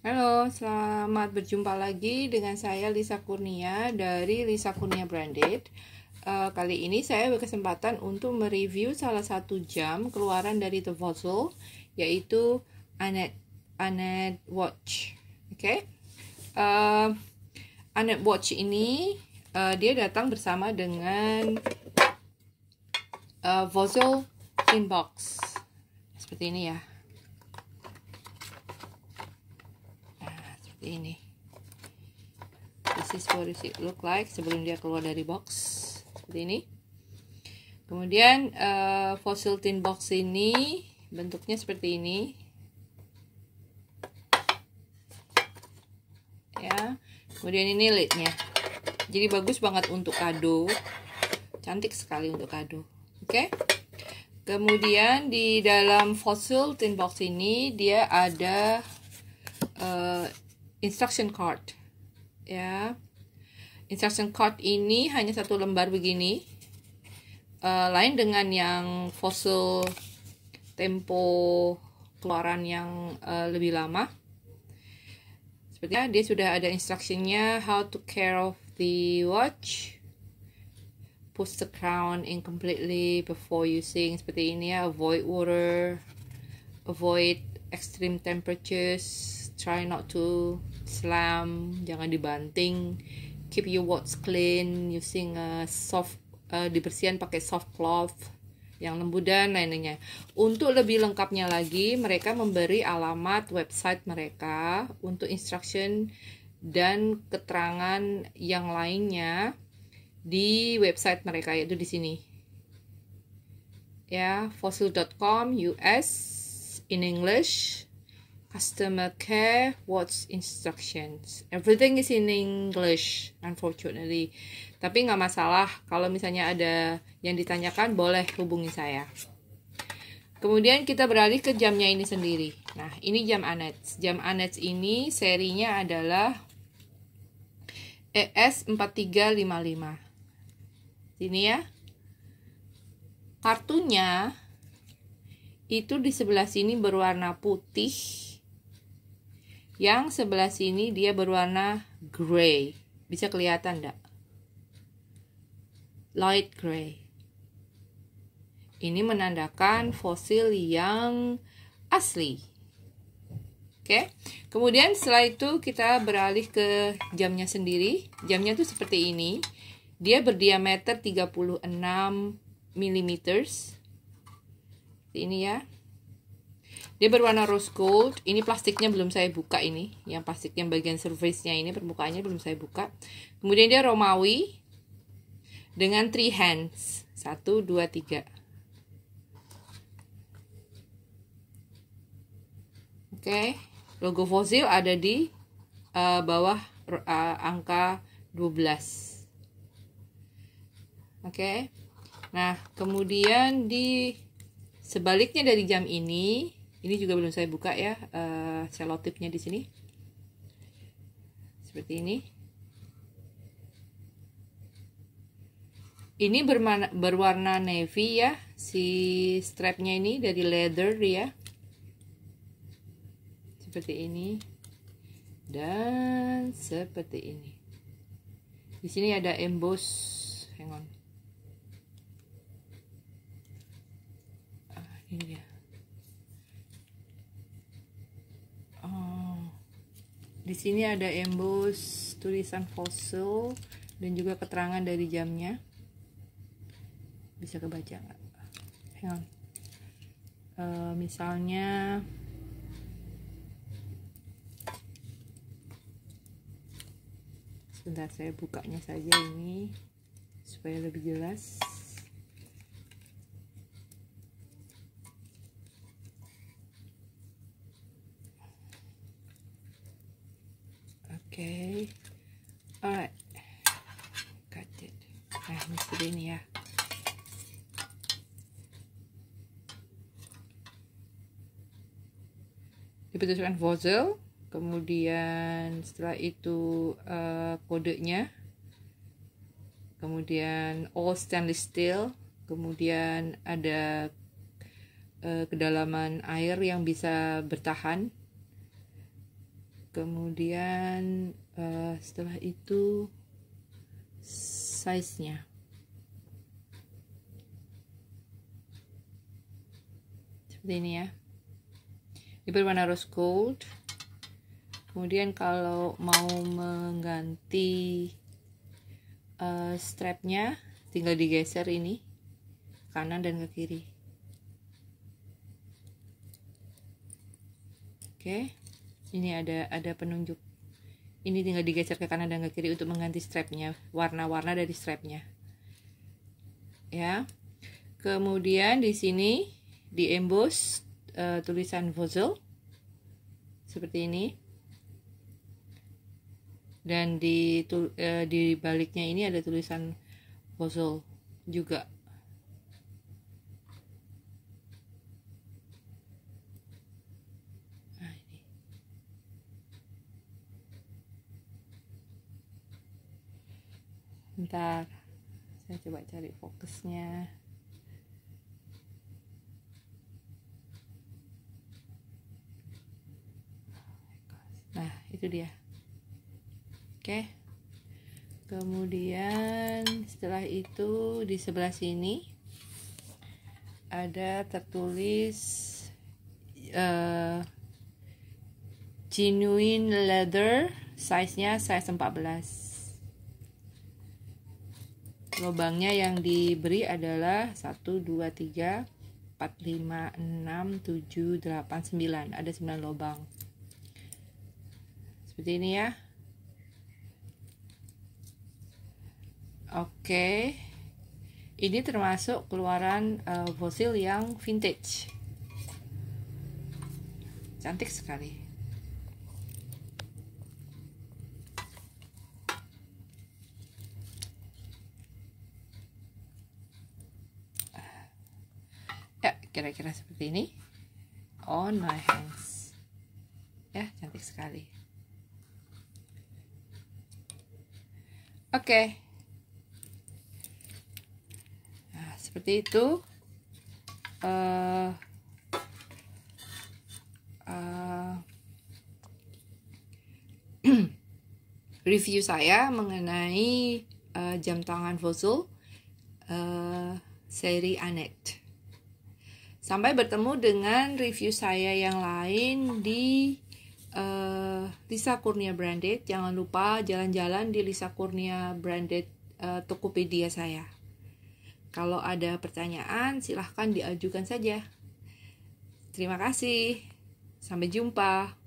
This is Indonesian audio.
Halo, selamat berjumpa lagi dengan saya Lisa Kurnia dari Lisa Kurnia Branded. Uh, kali ini saya berkesempatan untuk mereview salah satu jam keluaran dari The Vozel, yaitu Anet Anet Watch. Oke, okay? Eh, Anet Watch ini uh, dia datang bersama dengan uh, Vozel Inbox seperti ini ya. ini this is what it look like sebelum dia keluar dari box seperti ini kemudian uh, fossil tin box ini bentuknya seperti ini ya kemudian ini lidnya jadi bagus banget untuk kado cantik sekali untuk kado oke okay? kemudian di dalam fossil tin box ini dia ada eh, instruction card ya instruction card ini hanya satu lembar begini uh, lain dengan yang fosil tempo keluaran yang uh, lebih lama Seperti sepertinya dia sudah ada instruksinya. how to care of the watch push the crown in completely before using seperti ini ya avoid water avoid extreme temperatures try not to slam jangan dibanting keep your words clean using a soft uh, dibersihin pakai soft cloth yang lembut dan lainnya. Untuk lebih lengkapnya lagi, mereka memberi alamat website mereka untuk instruction dan keterangan yang lainnya di website mereka yaitu di sini. Ya, fossil.com US in English customer care watch instructions everything is in English unfortunately tapi nggak masalah kalau misalnya ada yang ditanyakan boleh hubungi saya kemudian kita beralih ke jamnya ini sendiri nah ini jam Anet. jam Anet ini serinya adalah ES4355 ini ya kartunya itu di sebelah sini berwarna putih yang sebelah sini dia berwarna gray. Bisa kelihatan enggak? Light gray. Ini menandakan fosil yang asli. Oke. Kemudian setelah itu kita beralih ke jamnya sendiri. Jamnya tuh seperti ini. Dia berdiameter 36 mm. Ini ya. Dia berwarna rose gold. Ini plastiknya belum saya buka ini. Yang plastiknya bagian surface-nya ini permukaannya belum saya buka. Kemudian dia Romawi dengan three hands. Satu, dua, tiga. Oke, okay. logo fosil ada di uh, bawah uh, angka 12. Oke. Okay. Nah, kemudian di sebaliknya dari jam ini ini juga belum saya buka ya uh, selotipnya di sini seperti ini ini bermana, berwarna navy ya si strapnya ini dari leather ya seperti ini dan seperti ini di sini ada emboss hang on ah, ini dia Di sini ada emboss tulisan fosil dan juga keterangan dari jamnya. Bisa kebaca nggak? Uh, misalnya sebentar saya bukanya saja ini supaya lebih jelas okay alright cut it nah ini seperti ini ya Diputuskan vozel kemudian setelah itu uh, kodenya kemudian all stainless steel kemudian ada uh, kedalaman air yang bisa bertahan kemudian uh, setelah itu size nya seperti ini ya ini berwarna rose gold kemudian kalau mau mengganti uh, strapnya tinggal digeser ini kanan dan ke kiri oke okay ini ada ada penunjuk ini tinggal digeser ke kanan dan ke kiri untuk mengganti strapnya warna-warna dari strapnya ya kemudian di sini di emboss uh, tulisan vozel seperti ini dan di tul, uh, eh, di baliknya ini ada tulisan vozel juga bentar saya coba cari fokusnya nah itu dia oke kemudian setelah itu di sebelah sini ada tertulis uh, genuine leather size nya size 14 lubangnya yang diberi adalah 1 2 3 4 5 6 7 8 9 ada 9 lubang seperti ini ya Oke, ini termasuk keluaran uh, fosil yang vintage. Cantik sekali. kira-kira seperti ini on my hands ya cantik sekali oke okay. nah seperti itu uh, uh, review saya mengenai uh, jam tangan fossil uh, seri Anet. Sampai bertemu dengan review saya yang lain di uh, Lisa Kurnia Branded. Jangan lupa jalan-jalan di Lisa Kurnia Branded uh, Tokopedia saya. Kalau ada pertanyaan, silahkan diajukan saja. Terima kasih. Sampai jumpa.